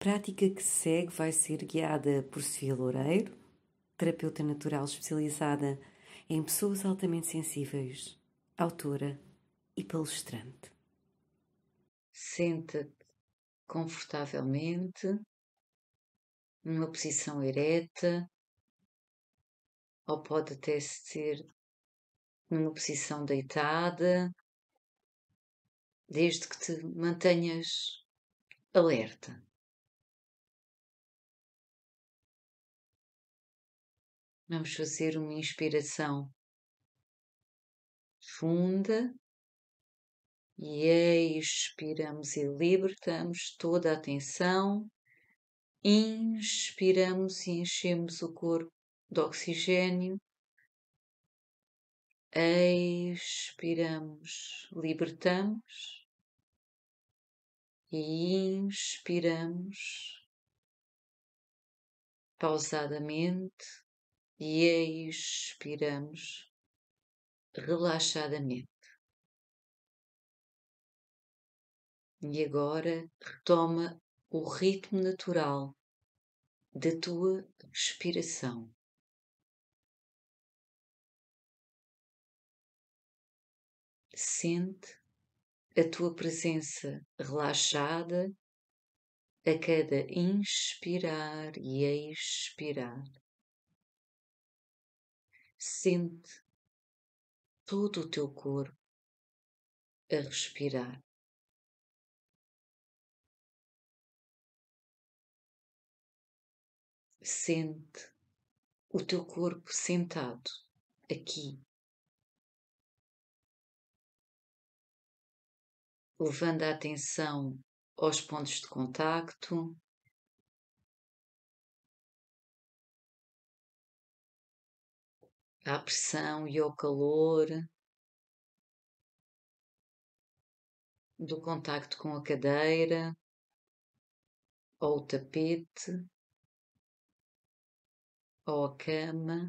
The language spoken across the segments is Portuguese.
prática que segue vai ser guiada por Sofia Loureiro, terapeuta natural especializada em pessoas altamente sensíveis, autora e palestrante. Senta-te confortavelmente, numa posição ereta, ou pode até ser numa posição deitada, desde que te mantenhas alerta. Vamos fazer uma inspiração funda e expiramos e libertamos toda a tensão. Inspiramos e enchemos o corpo de oxigênio. Expiramos, libertamos e inspiramos pausadamente e expiramos relaxadamente. E agora retoma o ritmo natural da tua respiração. Sente a tua presença relaxada a cada inspirar e expirar sente todo o teu corpo a respirar. Sente o teu corpo sentado aqui, levando a atenção aos pontos de contacto, à pressão e ao calor do contacto com a cadeira ou o tapete ou a cama,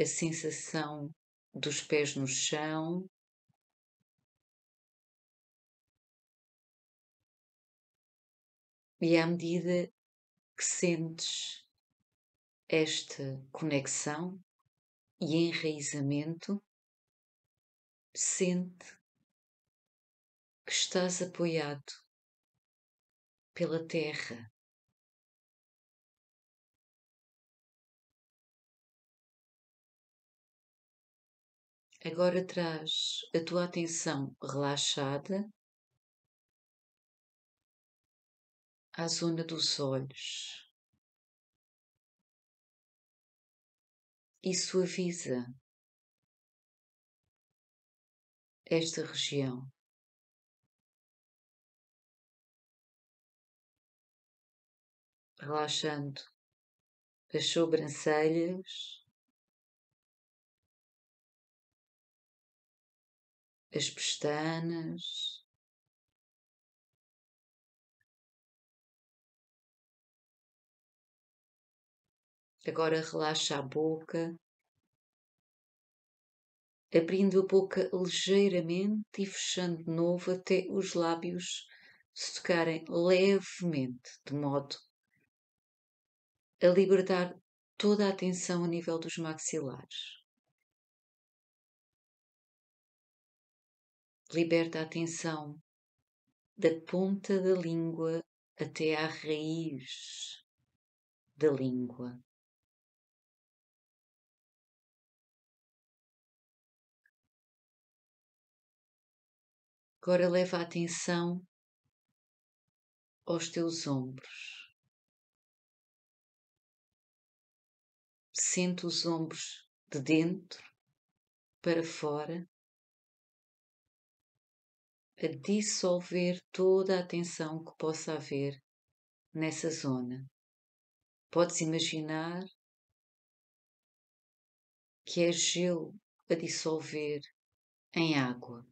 a sensação dos pés no chão. E à medida que sentes esta conexão e enraizamento, sente que estás apoiado pela terra. Agora traz a tua atenção relaxada à zona dos olhos. e suaviza esta região. Relaxando as sobrancelhas, as pestanas. Agora relaxa a boca, abrindo a boca ligeiramente e fechando de novo até os lábios se tocarem levemente, de modo a libertar toda a atenção a nível dos maxilares. Liberta a atenção da ponta da língua até à raiz da língua. Agora leva a atenção aos teus ombros. Sente os ombros de dentro para fora a dissolver toda a tensão que possa haver nessa zona. Podes imaginar que é gelo a dissolver em água.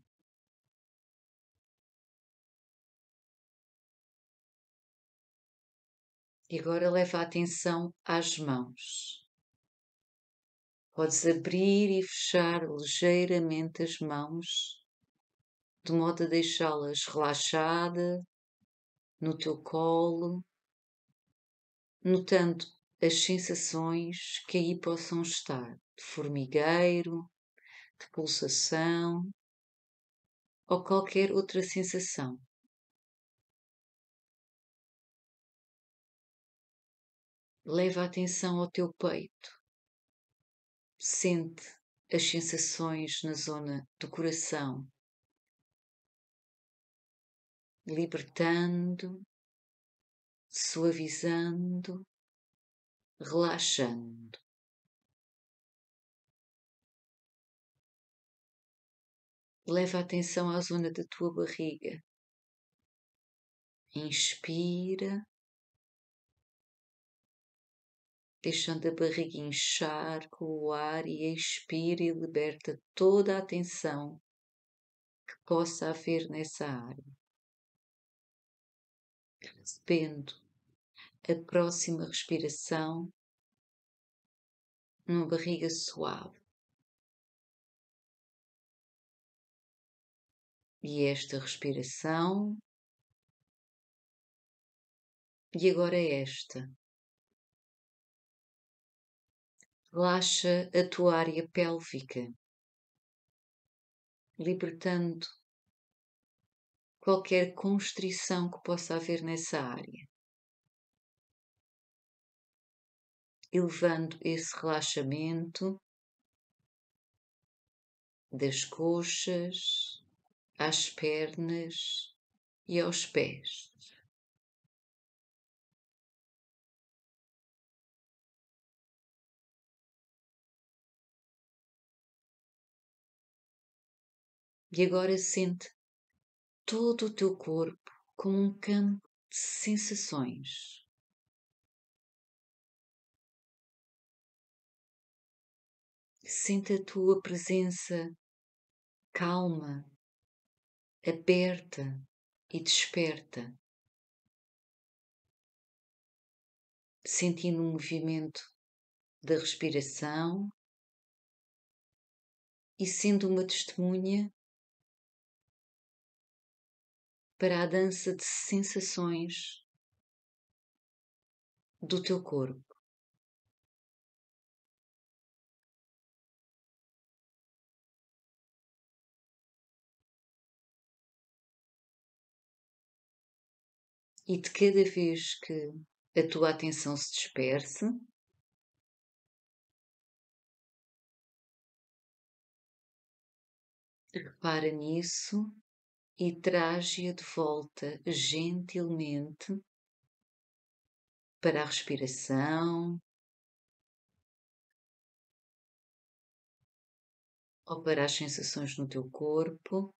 E agora leva a atenção às mãos. Podes abrir e fechar ligeiramente as mãos, de modo a deixá-las relaxada no teu colo, notando as sensações que aí possam estar de formigueiro, de pulsação ou qualquer outra sensação. Leva a atenção ao teu peito. Sente as sensações na zona do coração, libertando, suavizando, relaxando. Leva a atenção à zona da tua barriga. Inspira deixando a barriga inchar com o ar e expira e liberta toda a tensão que possa haver nessa área. Recebendo a próxima respiração numa barriga suave. E esta respiração. E agora esta. Relaxa a tua área pélvica, libertando qualquer constrição que possa haver nessa área. Elevando esse relaxamento das coxas às pernas e aos pés. E agora sente todo o teu corpo como um campo de sensações. Sente a tua presença calma, aberta e desperta, sentindo o um movimento da respiração e sendo uma testemunha para a dança de sensações do teu corpo. E de cada vez que a tua atenção se dispersa repara nisso e traje-a de volta gentilmente para a respiração ou para as sensações no teu corpo.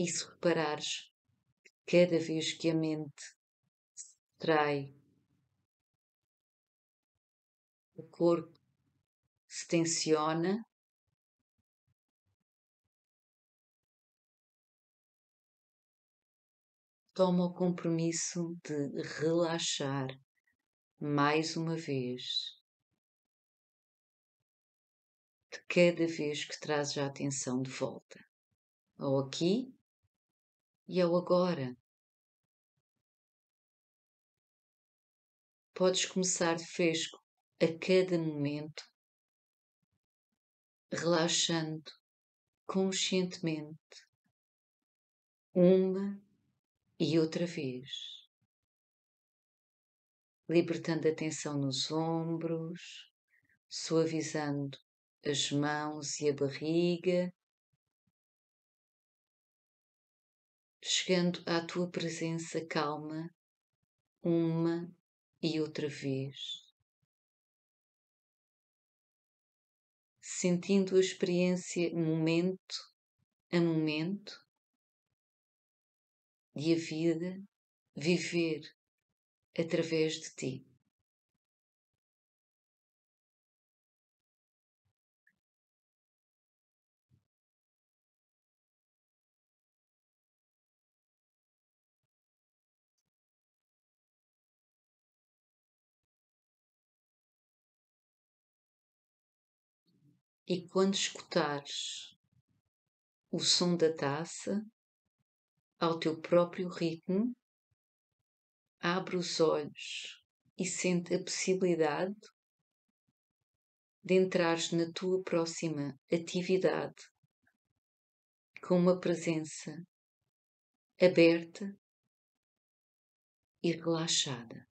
E se reparares, cada vez que a mente trai o corpo se tensiona. Toma o compromisso de relaxar mais uma vez. De cada vez que trazes a atenção de volta, ao aqui e ao agora. Podes começar de fresco a cada momento relaxando conscientemente uma e outra vez, libertando a tensão nos ombros, suavizando as mãos e a barriga, chegando à tua presença calma uma e outra vez. sentindo a experiência momento a momento e a vida viver através de ti. E quando escutares o som da taça ao teu próprio ritmo, abre os olhos e sente a possibilidade de entrares na tua próxima atividade com uma presença aberta e relaxada.